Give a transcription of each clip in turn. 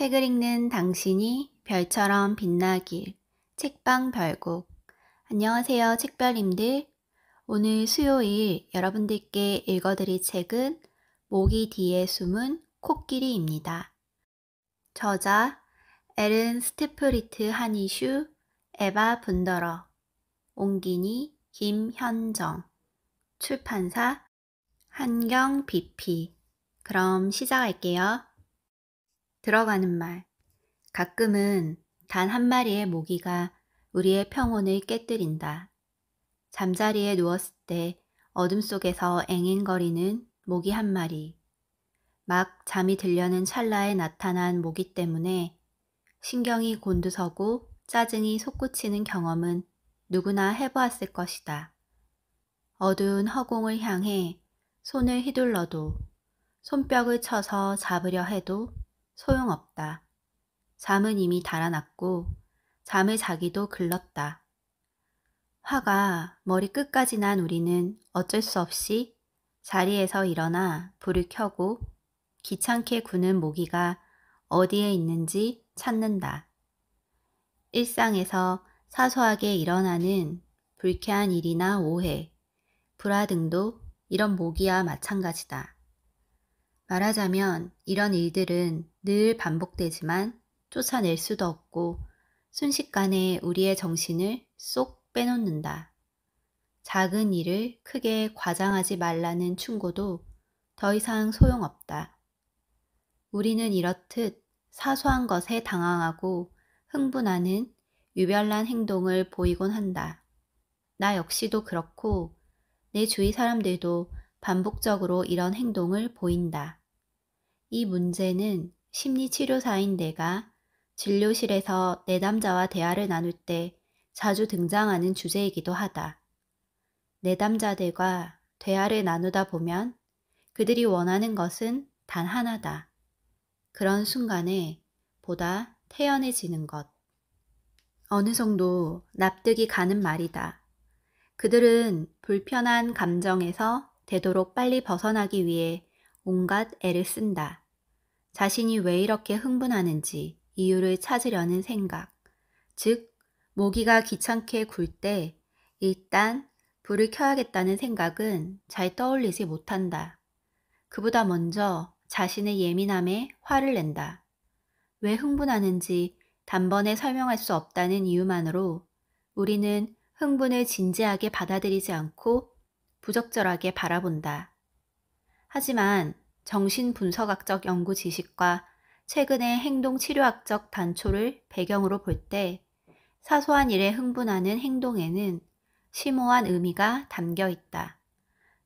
책을 읽는 당신이 별처럼 빛나길 책방 별곡 안녕하세요 책별님들 오늘 수요일 여러분들께 읽어드릴 책은 모기 뒤에 숨은 코끼리입니다. 저자 에른 스테프리트 한이슈 에바 분더러 옹기니 김현정 출판사 한경 BP 그럼 시작할게요. 들어가는 말. 가끔은 단 한 마리의 모기가 우리의 평온을 깨뜨린다. 잠자리에 누웠을 때 어둠 속에서 앵앵거리는 모기 한 마리. 막 잠이 들려는 찰나에 나타난 모기 때문에 신경이 곤두서고 짜증이 솟구치는 경험은 누구나 해보았을 것이다. 어두운 허공을 향해 손을 휘둘러도 손뼉을 쳐서 잡으려 해도 소용없다. 잠은 이미 달아났고 잠을 자기도 글렀다. 화가 머리 끝까지 난 우리는 어쩔 수 없이 자리에서 일어나 불을 켜고 귀찮게 구는 모기가 어디에 있는지 찾는다. 일상에서 사소하게 일어나는 불쾌한 일이나 오해, 불화 등도 이런 모기와 마찬가지다. 말하자면 이런 일들은 늘 반복되지만 쫓아낼 수도 없고 순식간에 우리의 정신을 쏙 빼놓는다. 작은 일을 크게 과장하지 말라는 충고도 더 이상 소용없다. 우리는 이렇듯 사소한 것에 당황하고 흥분하는 유별난 행동을 보이곤 한다. 나 역시도 그렇고 내 주위 사람들도 반복적으로 이런 행동을 보인다. 이 문제는 심리치료사인 내가 진료실에서 내담자와 대화를 나눌 때 자주 등장하는 주제이기도 하다. 내담자들과 대화를 나누다 보면 그들이 원하는 것은 단 하나다. 그런 순간에 보다 태연해지는 것. 어느 정도 납득이 가는 말이다. 그들은 불편한 감정에서 되도록 빨리 벗어나기 위해 온갖 애를 쓴다. 자신이 왜 이렇게 흥분하는지 이유를 찾으려는 생각. 즉, 모기가 귀찮게 굴 때 일단 불을 켜야겠다는 생각은 잘 떠올리지 못한다. 그보다 먼저 자신의 예민함에 화를 낸다. 왜 흥분하는지 단번에 설명할 수 없다는 이유만으로 우리는 흥분을 진지하게 받아들이지 않고 부적절하게 바라본다. 하지만 정신분석학적 연구 지식과 최근의 행동치료학적 단초를 배경으로 볼 때 사소한 일에 흥분하는 행동에는 심오한 의미가 담겨 있다.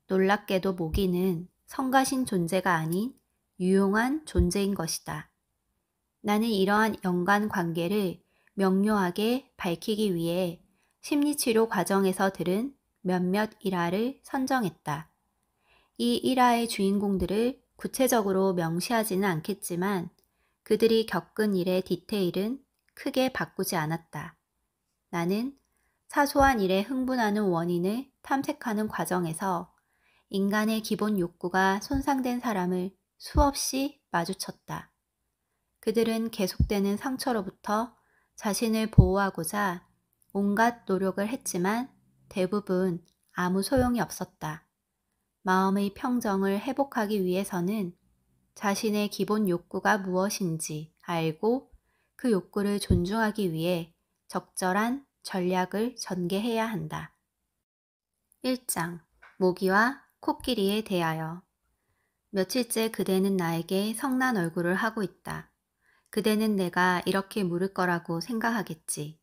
놀랍게도 모기는 성가신 존재가 아닌 유용한 존재인 것이다. 나는 이러한 연관 관계를 명료하게 밝히기 위해 심리치료 과정에서 들은 몇몇 일화를 선정했다. 이 일화의 주인공들을 구체적으로 명시하지는 않겠지만 그들이 겪은 일의 디테일은 크게 바꾸지 않았다. 나는 사소한 일에 흥분하는 원인을 탐색하는 과정에서 인간의 기본 욕구가 손상된 사람을 수없이 마주쳤다. 그들은 계속되는 상처로부터 자신을 보호하고자 온갖 노력을 했지만 대부분 아무 소용이 없었다. 마음의 평정을 회복하기 위해서는 자신의 기본 욕구가 무엇인지 알고 그 욕구를 존중하기 위해 적절한 전략을 전개해야 한다. 1장 모기와 코끼리에 대하여 며칠째 그대는 나에게 성난 얼굴을 하고 있다. 그대는 내가 이렇게 물을 거라고 생각하겠지.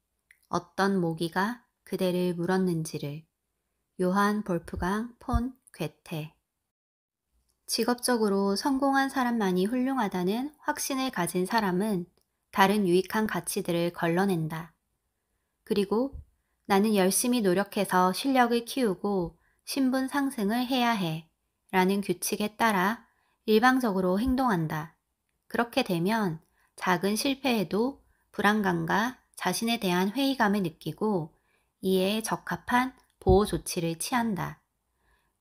어떤 모기가 그대를 물었는지를. 요한 볼프강 폰 괴테. 직업적으로 성공한 사람만이 훌륭하다는 확신을 가진 사람은 다른 유익한 가치들을 걸러낸다. 그리고 나는 열심히 노력해서 실력을 키우고 신분 상승을 해야 해. 라는 규칙에 따라 일방적으로 행동한다. 그렇게 되면 작은 실패에도 불안감과 자신에 대한 회의감을 느끼고 이에 적합한 보호 조치를 취한다.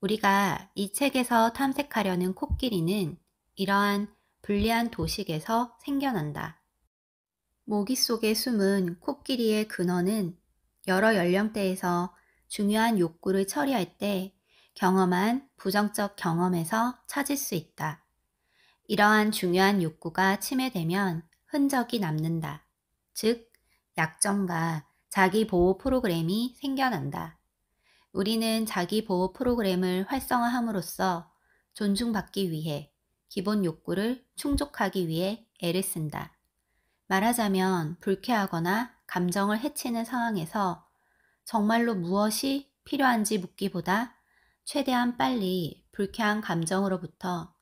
우리가 이 책에서 탐색하려는 코끼리는 이러한 불리한 도식에서 생겨난다. 모기 속에 숨은 코끼리의 근원은 여러 연령대에서 중요한 욕구를 처리할 때 경험한 부정적 경험에서 찾을 수 있다. 이러한 중요한 욕구가 침해되면 흔적이 남는다. 즉, 약점과 자기 보호 프로그램이 생겨난다. 우리는 자기 보호 프로그램을 활성화함으로써 존중받기 위해 기본 욕구를 충족하기 위해 애를 쓴다. 말하자면 불쾌하거나 감정을 해치는 상황에서 정말로 무엇이 필요한지 묻기보다 최대한 빨리 불쾌한 감정으로부터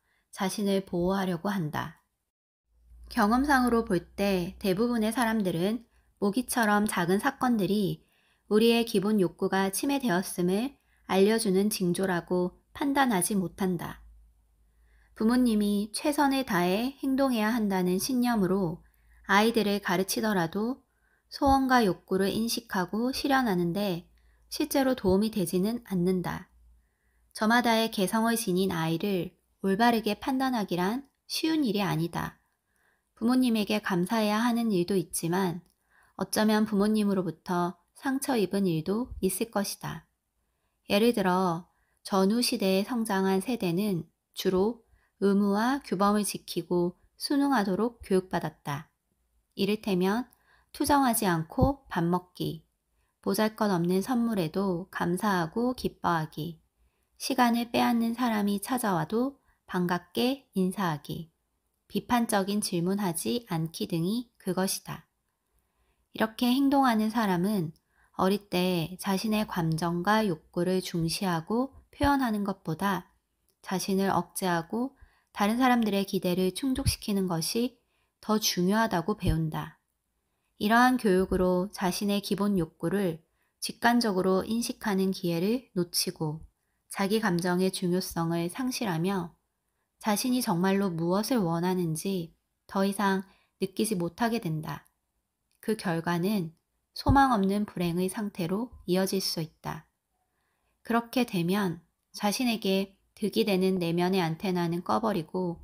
자신을 보호하려고 한다. 경험상으로 볼 때 대부분의 사람들은 모기처럼 작은 사건들이 우리의 기본 욕구가 침해되었음을 알려주는 징조라고 판단하지 못한다. 부모님이 최선을 다해 행동해야 한다는 신념으로 아이들을 가르치더라도 소원과 욕구를 인식하고 실현하는데 실제로 도움이 되지는 않는다. 저마다의 개성을 지닌 아이를 올바르게 판단하기란 쉬운 일이 아니다. 부모님에게 감사해야 하는 일도 있지만 어쩌면 부모님으로부터 상처 입은 일도 있을 것이다. 예를 들어 전후 시대에 성장한 세대는 주로 의무와 규범을 지키고 순응하도록 교육받았다. 이를테면 투정하지 않고 밥 먹기, 보잘 것 없는 선물에도 감사하고 기뻐하기, 시간을 빼앗는 사람이 찾아와도 반갑게 인사하기, 비판적인 질문하지 않기 등이 그것이다. 이렇게 행동하는 사람은 어릴 때 자신의 감정과 욕구를 중시하고 표현하는 것보다 자신을 억제하고 다른 사람들의 기대를 충족시키는 것이 더 중요하다고 배운다. 이러한 교육으로 자신의 기본 욕구를 직관적으로 인식하는 기회를 놓치고 자기 감정의 중요성을 상실하며 자신이 정말로 무엇을 원하는지 더 이상 느끼지 못하게 된다. 그 결과는 소망 없는 불행의 상태로 이어질 수 있다. 그렇게 되면 자신에게 득이 되는 내면의 안테나는 꺼버리고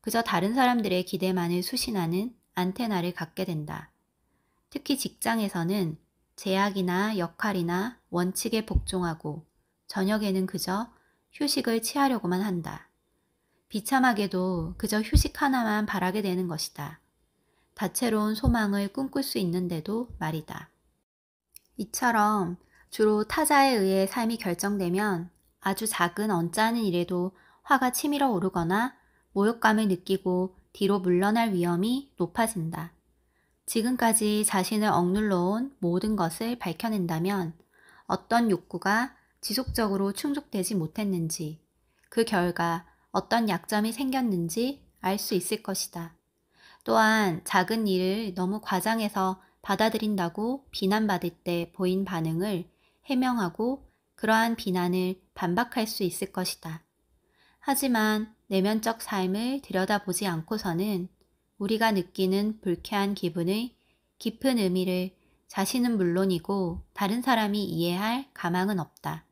그저 다른 사람들의 기대만을 수신하는 안테나를 갖게 된다. 특히 직장에서는 제약이나 역할이나 원칙에 복종하고 저녁에는 그저 휴식을 취하려고만 한다. 비참하게도 그저 휴식 하나만 바라게 되는 것이다. 다채로운 소망을 꿈꿀 수 있는데도 말이다. 이처럼 주로 타자에 의해 삶이 결정되면 아주 작은 언짢은 일에도 화가 치밀어 오르거나 모욕감을 느끼고 뒤로 물러날 위험이 높아진다. 지금까지 자신을 억눌러 온 모든 것을 밝혀낸다면 어떤 욕구가 지속적으로 충족되지 못했는지, 그 결과 어떤 약점이 생겼는지 알 수 있을 것이다. 또한 작은 일을 너무 과장해서 받아들인다고 비난받을 때 보인 반응을 해명하고 그러한 비난을 반박할 수 있을 것이다. 하지만 내면적 삶을 들여다보지 않고서는 우리가 느끼는 불쾌한 기분의 깊은 의미를 자신은 물론이고 다른 사람이 이해할 가망은 없다.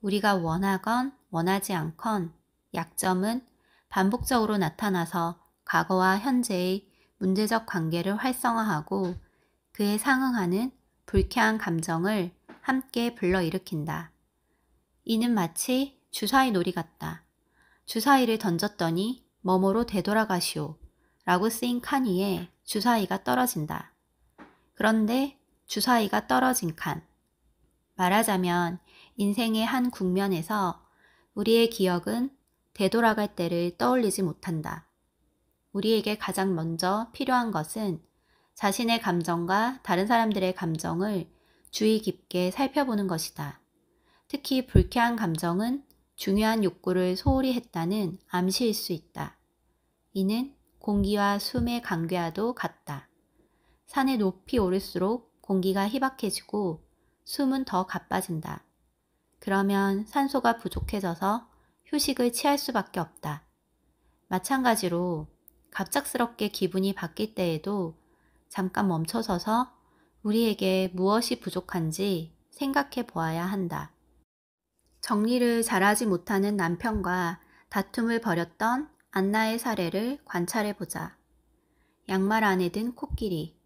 우리가 원하건 원하지 않건 약점은 반복적으로 나타나서 과거와 현재의 문제적 관계를 활성화하고 그에 상응하는 불쾌한 감정을 함께 불러일으킨다. 이는 마치 주사위 놀이 같다. 주사위를 던졌더니 머머로 되돌아가시오 라고 쓰인 칸위에 주사위가 떨어진다. 그런데 주사위가 떨어진 칸. 말하자면 인생의 한 국면에서 우리의 기억은 되돌아갈 때를 떠올리지 못한다. 우리에게 가장 먼저 필요한 것은 자신의 감정과 다른 사람들의 감정을 주의 깊게 살펴보는 것이다. 특히 불쾌한 감정은 중요한 욕구를 소홀히 했다는 암시일 수 있다. 이는 공기와 숨의 관계와도 같다. 산에 높이 오를수록 공기가 희박해지고 숨은 더 가빠진다. 그러면 산소가 부족해져서 휴식을 취할 수밖에 없다. 마찬가지로 갑작스럽게 기분이 바뀔 때에도 잠깐 멈춰서서 우리에게 무엇이 부족한지 생각해 보아야 한다. 정리를 잘하지 못하는 남편과 다툼을 벌였던 안나의 사례를 관찰해 보자. 양말 안에 든 코끼리.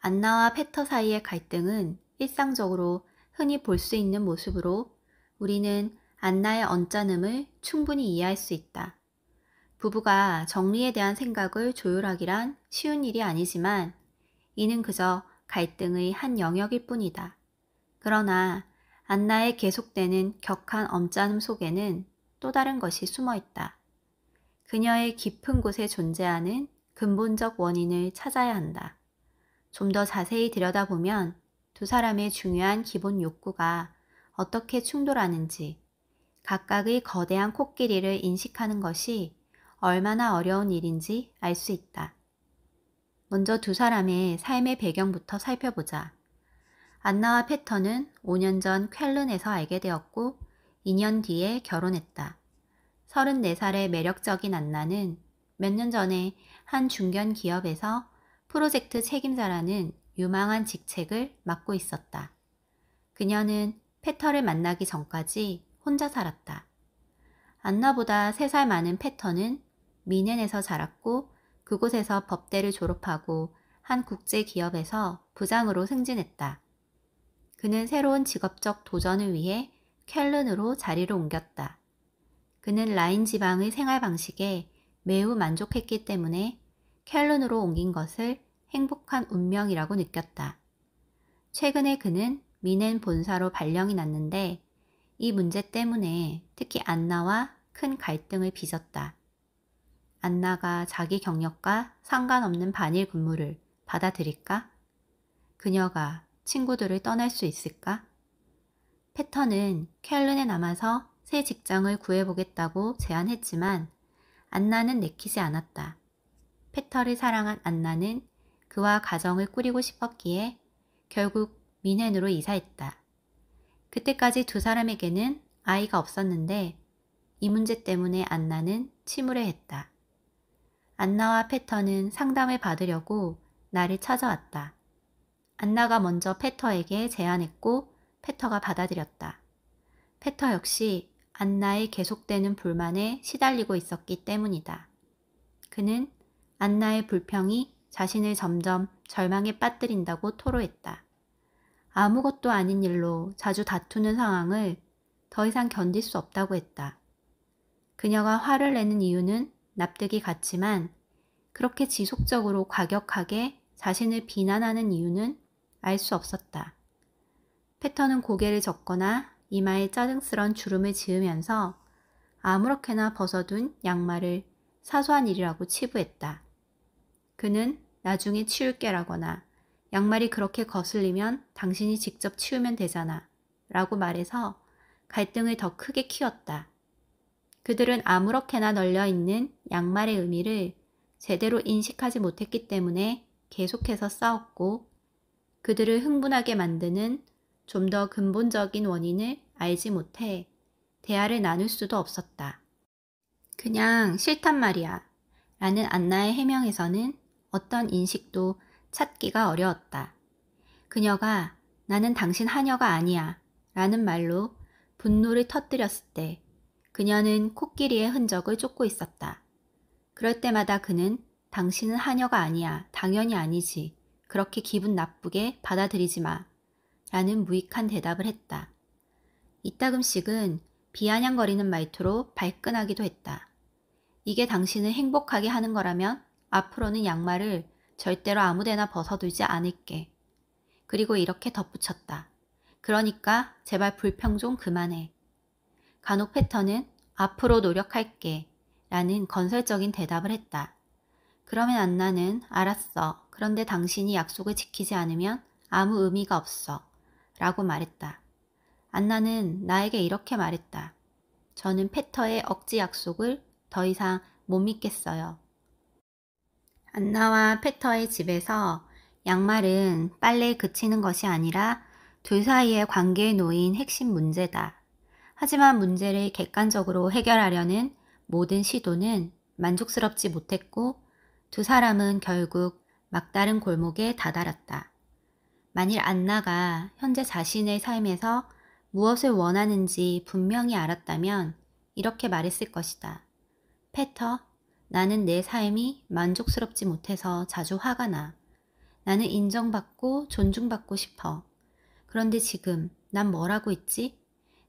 안나와 페터 사이의 갈등은 일상적으로 흔히 볼 수 있는 모습으로 우리는 안나의 언짢음을 충분히 이해할 수 있다. 부부가 정리에 대한 생각을 조율하기란 쉬운 일이 아니지만 이는 그저 갈등의 한 영역일 뿐이다. 그러나 안나의 계속되는 격한 엄짠음 속에는 또 다른 것이 숨어 있다. 그녀의 깊은 곳에 존재하는 근본적 원인을 찾아야 한다. 좀 더 자세히 들여다보면 두 사람의 중요한 기본 욕구가 어떻게 충돌하는지 각각의 거대한 코끼리를 인식하는 것이 얼마나 어려운 일인지 알 수 있다. 먼저 두 사람의 삶의 배경부터 살펴보자. 안나와 패턴은 5년 전 쾰른에서 알게 되었고 2년 뒤에 결혼했다. 34살의 매력적인 안나는 몇 년 전에 한 중견 기업에서 프로젝트 책임자라는 유망한 직책을 맡고 있었다. 그녀는 패터를 만나기 전까지 혼자 살았다. 안나보다 3살 많은 패터는 미넨에서 자랐고 그곳에서 법대를 졸업하고 한 국제기업에서 부장으로 승진했다. 그는 새로운 직업적 도전을 위해 켈른으로 자리를 옮겼다. 그는 라인 지방의 생활 방식에 매우 만족했기 때문에 켈른으로 옮긴 것을 행복한 운명이라고 느꼈다. 최근에 그는 미넨 본사로 발령이 났는데 이 문제 때문에 특히 안나와 큰 갈등을 빚었다. 안나가 자기 경력과 상관없는 반일 근무를 받아들일까? 그녀가 친구들을 떠날 수 있을까? 패턴은 쾰른에 남아서 새 직장을 구해보겠다고 제안했지만 안나는 내키지 않았다. 패터를 사랑한 안나는 그와 가정을 꾸리고 싶었기에 결국 미넨으로 이사했다. 그때까지 두 사람에게는 아이가 없었는데 이 문제 때문에 안나는 침울해했다. 안나와 패터는 상담을 받으려고 나를 찾아왔다. 안나가 먼저 패터에게 제안했고 패터가 받아들였다. 패터 역시 안나의 계속되는 불만에 시달리고 있었기 때문이다. 그는 안나의 불평이 자신을 점점 절망에 빠뜨린다고 토로했다. 아무것도 아닌 일로 자주 다투는 상황을 더 이상 견딜 수 없다고 했다. 그녀가 화를 내는 이유는 납득이 갔지만 그렇게 지속적으로 과격하게 자신을 비난하는 이유는 알 수 없었다. 패턴은 고개를 젓거나 이마에 짜증스런 주름을 지으면서 아무렇게나 벗어둔 양말을 사소한 일이라고 치부했다. 그는 나중에 치울게라거나 양말이 그렇게 거슬리면 당신이 직접 치우면 되잖아 라고 말해서 갈등을 더 크게 키웠다. 그들은 아무렇게나 널려 있는 양말의 의미를 제대로 인식하지 못했기 때문에 계속해서 싸웠고 그들을 흥분하게 만드는 좀 더 근본적인 원인을 알지 못해 대화를 나눌 수도 없었다. 그냥 싫단 말이야. 라는 안나의 해명에서는 어떤 인식도 찾기가 어려웠다. 그녀가 나는 당신 하녀가 아니야. 라는 말로 분노를 터뜨렸을 때 그녀는 코끼리의 흔적을 쫓고 있었다. 그럴 때마다 그는 당신은 하녀가 아니야. 당연히 아니지. 그렇게 기분 나쁘게 받아들이지 마. 라는 무익한 대답을 했다. 이따금씩은 비아냥거리는 말투로 발끈하기도 했다. 이게 당신을 행복하게 하는 거라면 앞으로는 양말을 절대로 아무데나 벗어두지 않을게. 그리고 이렇게 덧붙였다. 그러니까 제발 불평 좀 그만해. 간혹 패턴은 앞으로 노력할게 라는 건설적인 대답을 했다. 그러면 안나는 알았어. 그런데 당신이 약속을 지키지 않으면 아무 의미가 없어. 라고 말했다. 안나는 나에게 이렇게 말했다. 저는 패터의 억지 약속을 더 이상 못 믿겠어요. 안나와 패터의 집에서 양말은 빨래에 그치는 것이 아니라 둘 사이의 관계에 놓인 핵심 문제다. 하지만 문제를 객관적으로 해결하려는 모든 시도는 만족스럽지 못했고 두 사람은 결국 막다른 골목에 다다랐다. 만일 안나가 현재 자신의 삶에서 무엇을 원하는지 분명히 알았다면 이렇게 말했을 것이다. 페터, 나는 내 삶이 만족스럽지 못해서 자주 화가 나. 나는 인정받고 존중받고 싶어. 그런데 지금 난뭐라고 있지?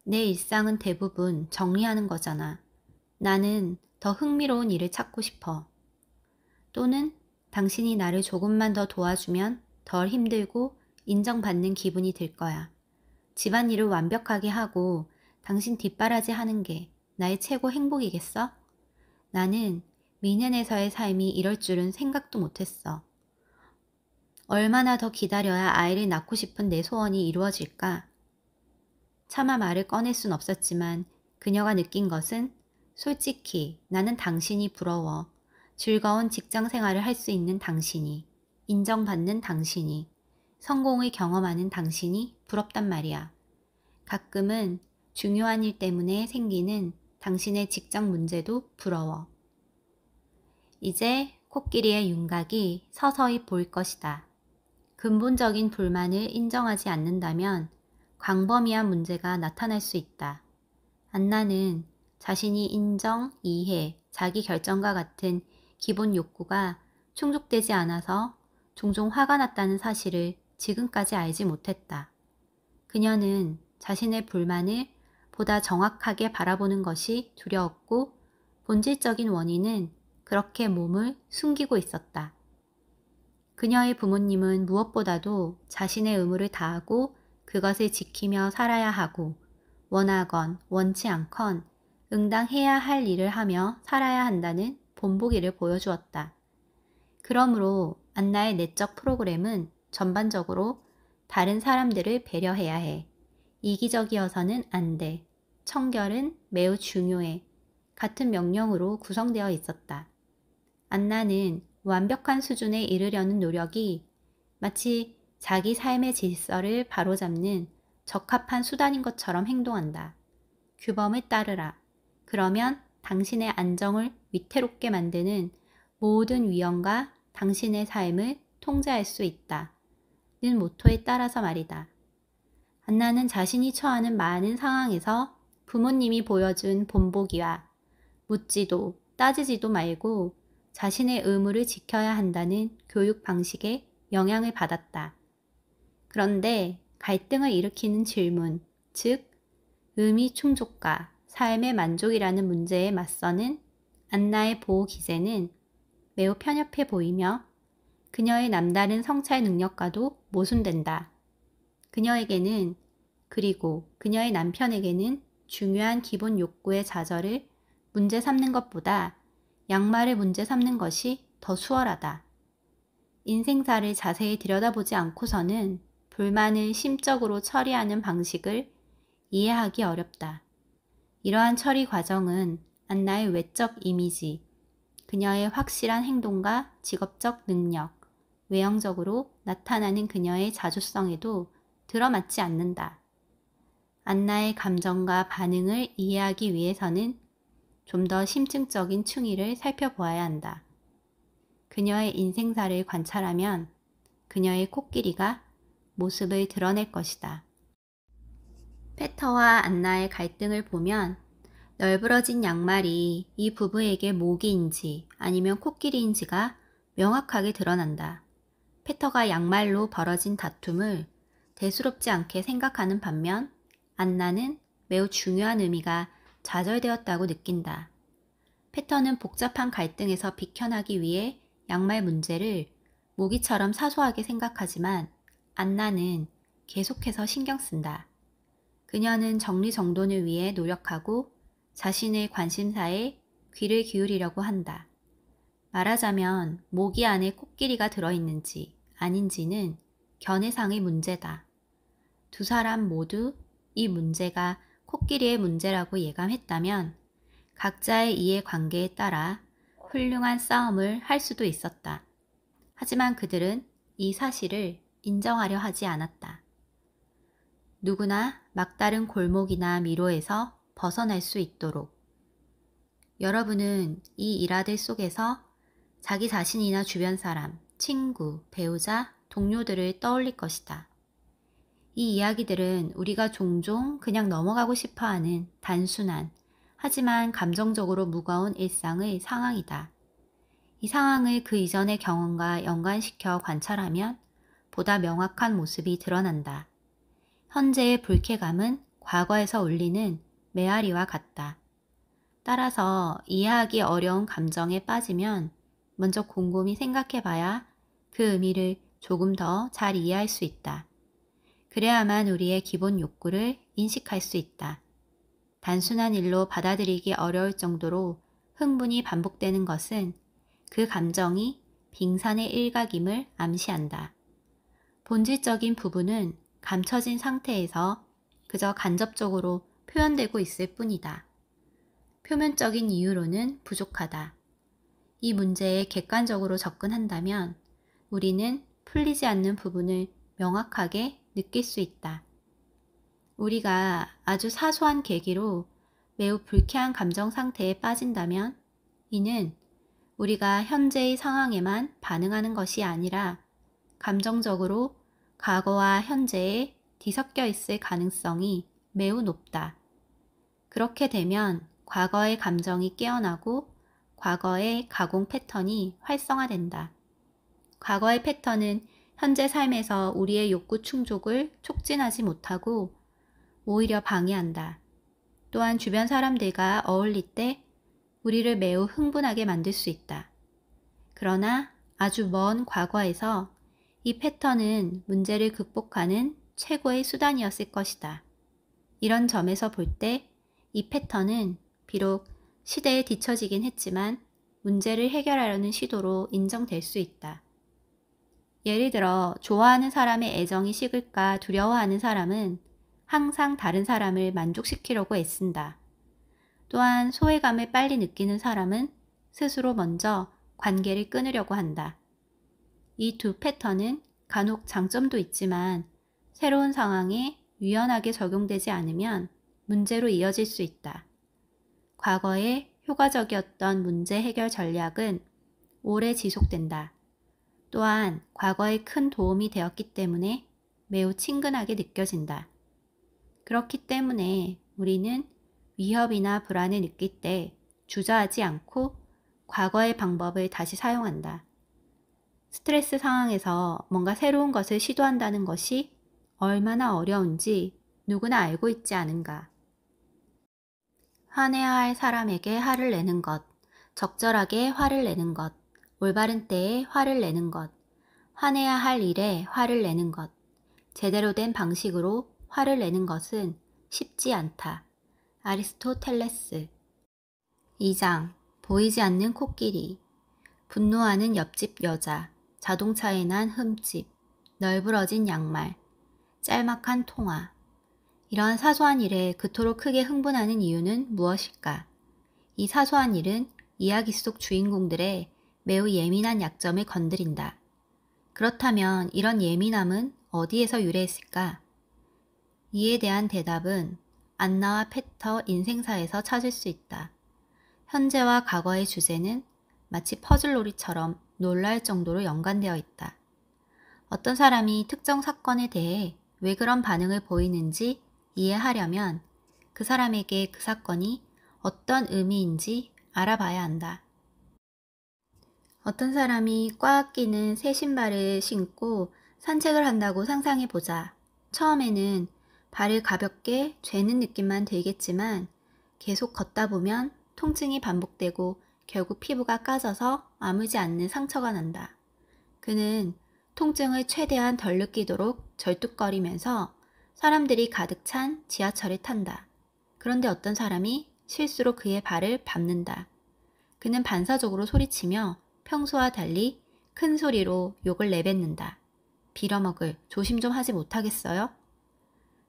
내 일상은 대부분 정리하는 거잖아. 나는 더 흥미로운 일을 찾고 싶어. 또는 당신이 나를 조금만 더 도와주면 덜 힘들고 인정받는 기분이 들 거야. 집안일을 완벽하게 하고 당신 뒷바라지 하는 게 나의 최고 행복이겠어? 나는 미년에서의 삶이 이럴 줄은 생각도 못했어. 얼마나 더 기다려야 아이를 낳고 싶은 내 소원이 이루어질까? 차마 말을 꺼낼 순 없었지만 그녀가 느낀 것은 솔직히 나는 당신이 부러워. 즐거운 직장 생활을 할 수 있는 당신이, 인정받는 당신이, 성공을 경험하는 당신이 부럽단 말이야. 가끔은 중요한 일 때문에 생기는 당신의 직장 문제도 부러워. 이제 코끼리의 윤곽이 서서히 보일 것이다. 근본적인 불만을 인정하지 않는다면 광범위한 문제가 나타날 수 있다. 안나는 자신이 인정, 이해, 자기 결정과 같은 기본 욕구가 충족되지 않아서 종종 화가 났다는 사실을 지금까지 알지 못했다. 그녀는 자신의 불만을 보다 정확하게 바라보는 것이 두려웠고 본질적인 원인은 그렇게 몸을 숨기고 있었다. 그녀의 부모님은 무엇보다도 자신의 의무를 다하고 그것을 지키며 살아야 하고 원하건 원치 않건 응당해야 할 일을 하며 살아야 한다는 본보기를 보여주었다. 그러므로 안나의 내적 프로그램은 전반적으로 다른 사람들을 배려해야 해. 이기적이어서는 안 돼. 청결은 매우 중요해. 같은 명령으로 구성되어 있었다. 안나는 완벽한 수준에 이르려는 노력이 마치 자기 삶의 질서를 바로잡는 적합한 수단인 것처럼 행동한다. 규범을 따르라. 그러면 당신의 안정을 위태롭게 만드는 모든 위험과 당신의 삶을 통제할 수 있다. 는 모토에 따라서 말이다. 안나는 자신이 처하는 많은 상황에서 부모님이 보여준 본보기와 묻지도 따지지도 말고 자신의 의무를 지켜야 한다는 교육 방식에 영향을 받았다. 그런데 갈등을 일으키는 질문, 즉 의미 충족과 삶의 만족이라는 문제에 맞서는 안나의 보호 기세는 매우 편협해 보이며 그녀의 남다른 성찰 능력과도 모순된다. 그녀에게는 그리고 그녀의 남편에게는 중요한 기본 욕구의 좌절을 문제 삼는 것보다 양말을 문제 삼는 것이 더 수월하다. 인생사를 자세히 들여다보지 않고서는 불만을 심적으로 처리하는 방식을 이해하기 어렵다. 이러한 처리 과정은 안나의 외적 이미지, 그녀의 확실한 행동과 직업적 능력, 외형적으로 나타나는 그녀의 자주성에도 들어맞지 않는다. 안나의 감정과 반응을 이해하기 위해서는 좀 더 심층적인 충의를 살펴보아야 한다. 그녀의 인생사를 관찰하면 그녀의 코끼리가 모습을 드러낼 것이다. 페터와 안나의 갈등을 보면 널브러진 양말이 이 부부에게 모기인지 아니면 코끼리인지가 명확하게 드러난다. 페터가 양말로 벌어진 다툼을 대수롭지 않게 생각하는 반면 안나는 매우 중요한 의미가 좌절되었다고 느낀다. 패터는 복잡한 갈등에서 비켜나기 위해 양말 문제를 모기처럼 사소하게 생각하지만 안나는 계속해서 신경 쓴다. 그녀는 정리정돈을 위해 노력하고 자신의 관심사에 귀를 기울이려고 한다. 말하자면 모기 안에 코끼리가 들어있는지 아닌지는 견해상의 문제다. 두 사람 모두 이 문제가 코끼리의 문제라고 예감했다면 각자의 이해관계에 따라 훌륭한 싸움을 할 수도 있었다. 하지만 그들은 이 사실을 인정하려 하지 않았다. 누구나 막다른 골목이나 미로에서 벗어날 수 있도록 여러분은 이 일화들 속에서 자기 자신이나 주변 사람, 친구, 배우자, 동료들을 떠올릴 것이다. 이 이야기들은 우리가 종종 그냥 넘어가고 싶어 하는 단순한, 하지만 감정적으로 무거운 일상의 상황이다. 이 상황을 그 이전의 경험과 연관시켜 관찰하면 보다 명확한 모습이 드러난다. 현재의 불쾌감은 과거에서 울리는 메아리와 같다. 따라서 이해하기 어려운 감정에 빠지면 먼저 곰곰이 생각해 봐야 그 의미를 조금 더 잘 이해할 수 있다. 그래야만 우리의 기본 욕구를 인식할 수 있다. 단순한 일로 받아들이기 어려울 정도로 흥분이 반복되는 것은 그 감정이 빙산의 일각임을 암시한다. 본질적인 부분은 감춰진 상태에서 그저 간접적으로 표현되고 있을 뿐이다. 표면적인 이유로는 부족하다. 이 문제에 객관적으로 접근한다면 우리는 풀리지 않는 부분을 명확하게 느낄 수 있다. 우리가 아주 사소한 계기로 매우 불쾌한 감정 상태에 빠진다면 이는 우리가 현재의 상황에만 반응하는 것이 아니라 감정적으로 과거와 현재에 뒤섞여 있을 가능성이 매우 높다. 그렇게 되면 과거의 감정이 깨어나고 과거의 가공 패턴이 활성화된다. 과거의 패턴은 현재 삶에서 우리의 욕구 충족을 촉진하지 못하고 오히려 방해한다. 또한 주변 사람들과 어울릴 때 우리를 매우 흥분하게 만들 수 있다. 그러나 아주 먼 과거에서 이 패턴은 문제를 극복하는 최고의 수단이었을 것이다. 이런 점에서 볼 때 이 패턴은 비록 시대에 뒤처지긴 했지만 문제를 해결하려는 시도로 인정될 수 있다. 예를 들어 좋아하는 사람의 애정이 식을까 두려워하는 사람은 항상 다른 사람을 만족시키려고 애쓴다. 또한 소외감을 빨리 느끼는 사람은 스스로 먼저 관계를 끊으려고 한다. 이두 패턴은 간혹 장점도 있지만 새로운 상황에 유연하게 적용되지 않으면 문제로 이어질 수 있다. 과거에 효과적이었던 문제 해결 전략은 오래 지속된다. 또한 과거에 큰 도움이 되었기 때문에 매우 친근하게 느껴진다. 그렇기 때문에 우리는 위협이나 불안을 느낄 때 주저하지 않고 과거의 방법을 다시 사용한다. 스트레스 상황에서 뭔가 새로운 것을 시도한다는 것이 얼마나 어려운지 누구나 알고 있지 않은가. 화내야 할 사람에게 화를 내는 것, 적절하게 화를 내는 것, 올바른 때에 화를 내는 것, 화내야 할 일에 화를 내는 것, 제대로 된 방식으로 화를 내는 것은 쉽지 않다. 아리스토텔레스 2장 보이지 않는 코끼리 분노하는 옆집 여자 자동차에 난 흠집, 널브러진 양말, 짤막한 통화. 이러한 사소한 일에 그토록 크게 흥분하는 이유는 무엇일까? 이 사소한 일은 이야기 속 주인공들의 매우 예민한 약점을 건드린다. 그렇다면 이런 예민함은 어디에서 유래했을까? 이에 대한 대답은 안나와 패터 인생사에서 찾을 수 있다. 현재와 과거의 주제는 마치 퍼즐놀이처럼 놀랄 정도로 연관되어 있다. 어떤 사람이 특정 사건에 대해 왜 그런 반응을 보이는지 이해하려면 그 사람에게 그 사건이 어떤 의미인지 알아봐야 한다. 어떤 사람이 꽉 끼는 새 신발을 신고 산책을 한다고 상상해 보자. 처음에는 발을 가볍게 죄는 느낌만 들겠지만 계속 걷다 보면 통증이 반복되고 결국 피부가 까져서 아물지 않는 상처가 난다. 그는 통증을 최대한 덜 느끼도록 절뚝거리면서 사람들이 가득 찬 지하철을 탄다. 그런데 어떤 사람이 실수로 그의 발을 밟는다. 그는 반사적으로 소리치며 평소와 달리 큰 소리로 욕을 내뱉는다. 빌어먹을 조심 좀 하지 못하겠어요?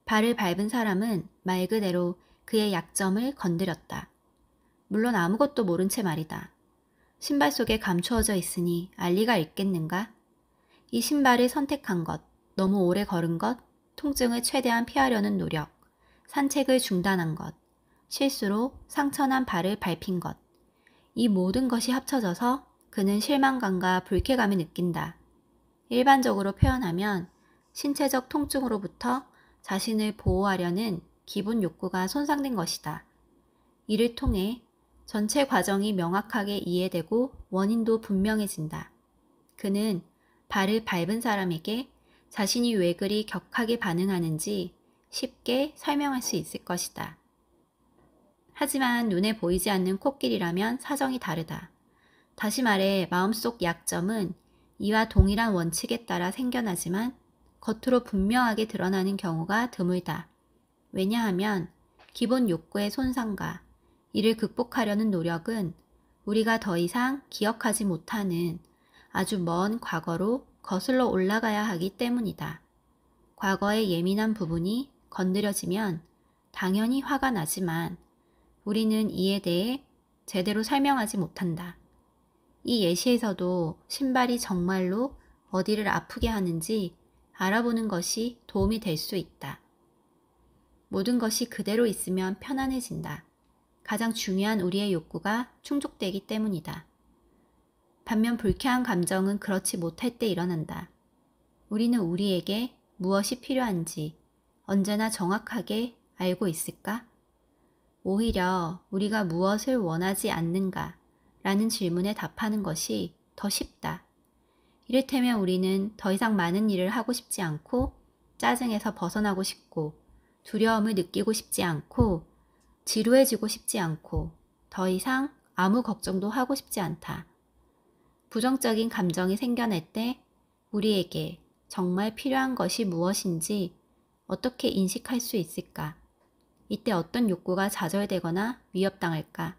발을 밟은 사람은 말 그대로 그의 약점을 건드렸다. 물론 아무것도 모른 채 말이다. 신발 속에 감추어져 있으니 알리가 있겠는가? 이 신발을 선택한 것, 너무 오래 걸은 것, 통증을 최대한 피하려는 노력, 산책을 중단한 것, 실수로 상처난 발을 밟힌 것. 이 모든 것이 합쳐져서 그는 실망감과 불쾌감을 느낀다. 일반적으로 표현하면 신체적 통증으로부터 자신을 보호하려는 기본 욕구가 손상된 것이다. 이를 통해 전체 과정이 명확하게 이해되고 원인도 분명해진다. 그는 발을 밟은 사람에게 자신이 왜 그리 격하게 반응하는지 쉽게 설명할 수 있을 것이다. 하지만 눈에 보이지 않는 코끼리라면 사정이 다르다. 다시 말해 마음속 약점은 이와 동일한 원칙에 따라 생겨나지만 겉으로 분명하게 드러나는 경우가 드물다. 왜냐하면 기본 욕구의 손상과 이를 극복하려는 노력은 우리가 더 이상 기억하지 못하는 아주 먼 과거로 거슬러 올라가야 하기 때문이다. 과거의 예민한 부분이 건드려지면 당연히 화가 나지만 우리는 이에 대해 제대로 설명하지 못한다. 이 예시에서도 신발이 정말로 어디를 아프게 하는지 알아보는 것이 도움이 될 수 있다. 모든 것이 그대로 있으면 편안해진다. 가장 중요한 우리의 욕구가 충족되기 때문이다. 반면 불쾌한 감정은 그렇지 못할 때 일어난다. 우리는 우리에게 무엇이 필요한지 언제나 정확하게 알고 있을까? 오히려 우리가 무엇을 원하지 않는가? 라는 질문에 답하는 것이 더 쉽다. 이를테면 우리는 더 이상 많은 일을 하고 싶지 않고 짜증에서 벗어나고 싶고 두려움을 느끼고 싶지 않고 지루해지고 싶지 않고 더 이상 아무 걱정도 하고 싶지 않다. 부정적인 감정이 생겨날 때 우리에게 정말 필요한 것이 무엇인지 어떻게 인식할 수 있을까? 이때 어떤 욕구가 좌절되거나 위협당할까?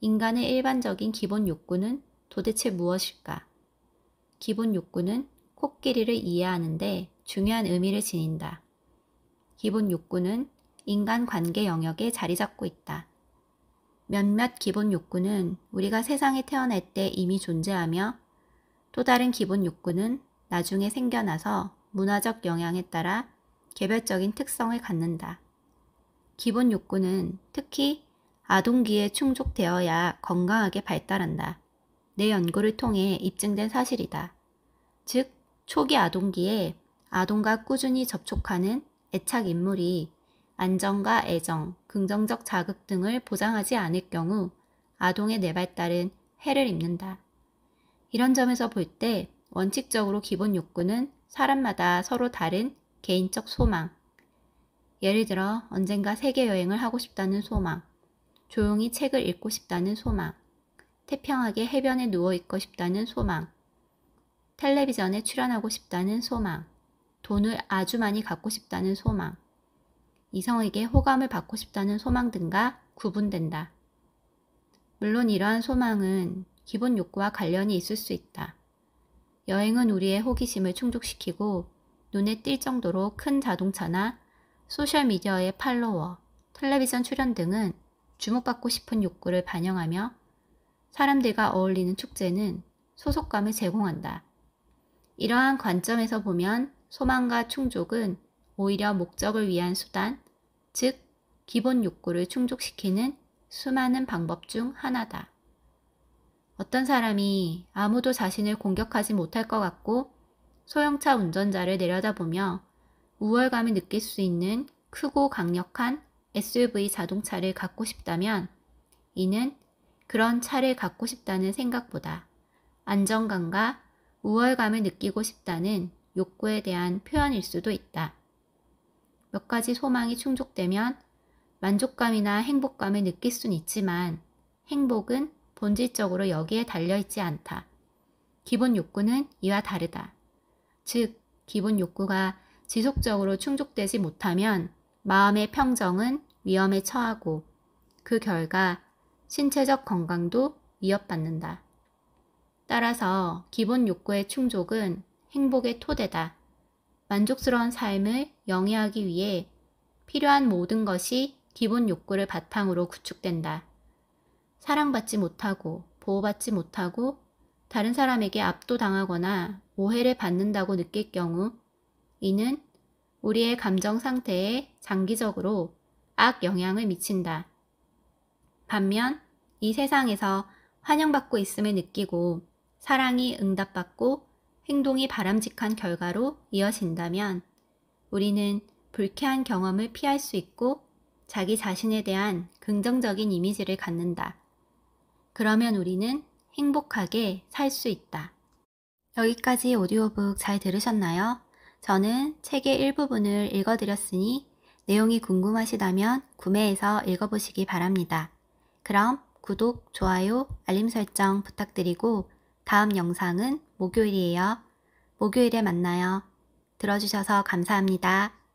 인간의 일반적인 기본 욕구는 도대체 무엇일까? 기본 욕구는 코끼리를 이해하는데 중요한 의미를 지닌다. 기본 욕구는 인간 관계 영역에 자리 잡고 있다. 몇몇 기본 욕구는 우리가 세상에 태어날 때 이미 존재하며 또 다른 기본 욕구는 나중에 생겨나서 문화적 영향에 따라 개별적인 특성을 갖는다. 기본 욕구는 특히 아동기에 충족되어야 건강하게 발달한다. 내 연구를 통해 입증된 사실이다. 즉, 초기 아동기에 아동과 꾸준히 접촉하는 애착 인물이 안정과 애정, 긍정적 자극 등을 보장하지 않을 경우 아동의 뇌발달은 해를 입는다. 이런 점에서 볼 때 원칙적으로 기본 욕구는 사람마다 서로 다른 개인적 소망. 예를 들어 언젠가 세계 여행을 하고 싶다는 소망, 조용히 책을 읽고 싶다는 소망, 태평하게 해변에 누워 있고 싶다는 소망, 텔레비전에 출연하고 싶다는 소망, 돈을 아주 많이 갖고 싶다는 소망, 이성에게 호감을 받고 싶다는 소망 등과 구분된다. 물론 이러한 소망은 기본 욕구와 관련이 있을 수 있다. 여행은 우리의 호기심을 충족시키고 눈에 띌 정도로 큰 자동차나 소셜미디어의 팔로워, 텔레비전 출연 등은 주목받고 싶은 욕구를 반영하며 사람들과 어울리는 축제는 소속감을 제공한다. 이러한 관점에서 보면 소망과 충족은 오히려 목적을 위한 수단, 즉 기본 욕구를 충족시키는 수많은 방법 중 하나다. 어떤 사람이 아무도 자신을 공격하지 못할 것 같고 소형차 운전자를 내려다보며 우월감을 느낄 수 있는 크고 강력한 SUV 자동차를 갖고 싶다면 이는 그런 차를 갖고 싶다는 생각보다 안정감과 우월감을 느끼고 싶다는 욕구에 대한 표현일 수도 있다. 몇 가지 소망이 충족되면 만족감이나 행복감을 느낄 순 있지만 행복은 본질적으로 여기에 달려있지 않다. 기본 욕구는 이와 다르다. 즉, 기본 욕구가 지속적으로 충족되지 못하면 마음의 평정은 위험에 처하고 그 결과 신체적 건강도 위협받는다. 따라서 기본 욕구의 충족은 행복의 토대다. 만족스러운 삶을 영위하기 위해 필요한 모든 것이 기본 욕구를 바탕으로 구축된다. 사랑받지 못하고 보호받지 못하고 다른 사람에게 압도당하거나 오해를 받는다고 느낄 경우 이는 우리의 감정 상태에 장기적으로 악 영향을 미친다. 반면 이 세상에서 환영받고 있음을 느끼고 사랑이 응답받고 행동이 바람직한 결과로 이어진다면 우리는 불쾌한 경험을 피할 수 있고 자기 자신에 대한 긍정적인 이미지를 갖는다. 그러면 우리는 행복하게 살 수 있다. 여기까지 오디오북 잘 들으셨나요? 저는 책의 일부분을 읽어드렸으니 내용이 궁금하시다면 구매해서 읽어보시기 바랍니다. 그럼 구독, 좋아요, 알림 설정 부탁드리고 다음 영상은 목요일이에요. 목요일에 만나요. 들어주셔서 감사합니다.